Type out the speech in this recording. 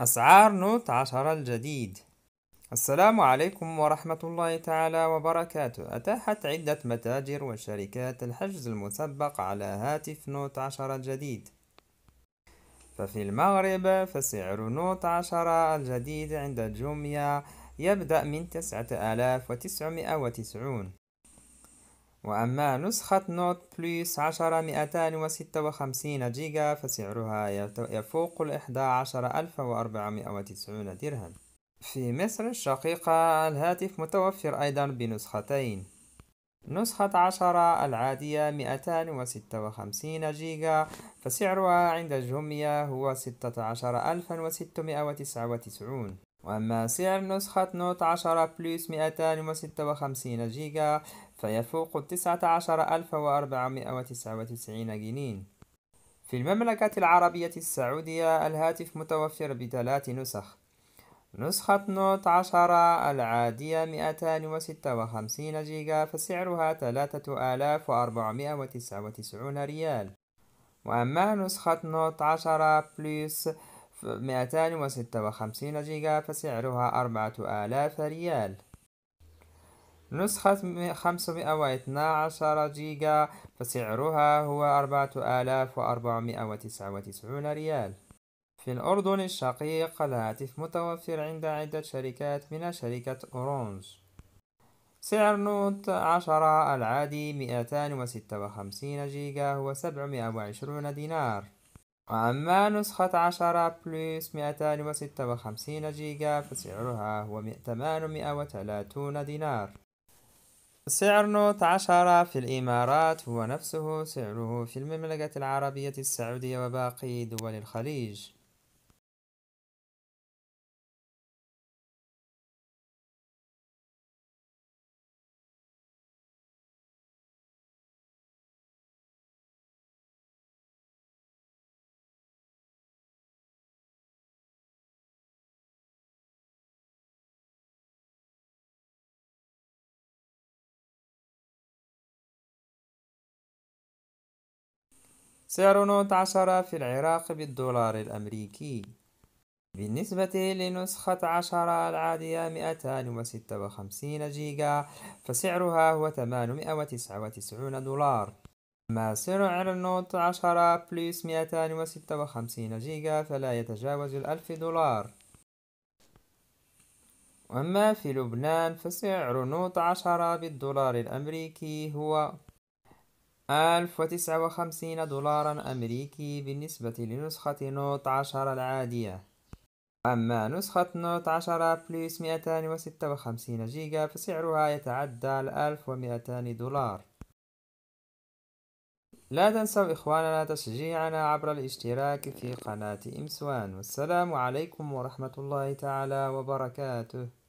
أسعار نوت عشر الجديد السلام عليكم ورحمة الله تعالى وبركاته أتاحت عدة متاجر وشركات الحجز المسبق على هاتف نوت عشر الجديد ففي المغرب فسعر نوت عشر الجديد عند جوميا يبدأ من تسعة آلاف وتسعمائة وتسعون وأما نسخة نوت بلس عشرة مئتان وستة وخمسين جيجا فسعرها يفوق الإحدى عشر ألف وأربعمائة وتسعون درهم في مصر الشقيقة الهاتف متوفر أيضا بنسختين نسخة عشرة العادية مئتان وستة وخمسين جيجا فسعرها عند الجمية هو ستة عشر ألفا وستمائة وتسعة وتسعون وأما سعر نسخة نوت 10 بلس 256 جيجا فيفوق 19499 جنين في المملكة العربية السعودية الهاتف متوفر بثلاث نسخ نسخة نوت 10 العادية 256 جيجا فسعرها 3499 ريال وأما نسخة نوت 10 بلس مئتان وستة وخمسين جيجا فسعرها أربعة آلاف ريال نسخة خمسمائة واثنا عشر جيجا فسعرها هو أربعة آلاف وأربعمائة وتسعة وتسعون ريال في الأردن الشقيق الهاتف متوفر عند عدة شركات من شركة أورانج سعر نوت عشرة العادي مئتان وستة وخمسين جيجا هو سبعمائة وعشرون دينار وأما نسخة عشرة بلس مئتان وستة وخمسين جيجا فسعرها هو ثمانمائة وثلاثون دينار سعر نوت عشرة في الإمارات هو نفسه سعره في المملكة العربية السعودية وباقي دول الخليج سعر نوت عشرة في العراق بالدولار الأمريكي بالنسبة لنسخة عشرة العادية 256 جيجا فسعرها هو 899 دولار أما سعر النوت 10 بلس 256 جيجا فلا يتجاوز الألف دولار أما في لبنان فسعر نوت 10 بالدولار الأمريكي هو ألف وتسعة وخمسين دولارا أمريكي بالنسبة لنسخة نوت عشرة العادية أما نسخة نوت عشرة بلس مئتان وستة وخمسين جيجا فسعرها يتعدى الألف ومئتان دولار لا تنسوا إخواننا تشجيعنا عبر الاشتراك في قناة إمسوان والسلام عليكم ورحمة الله تعالى وبركاته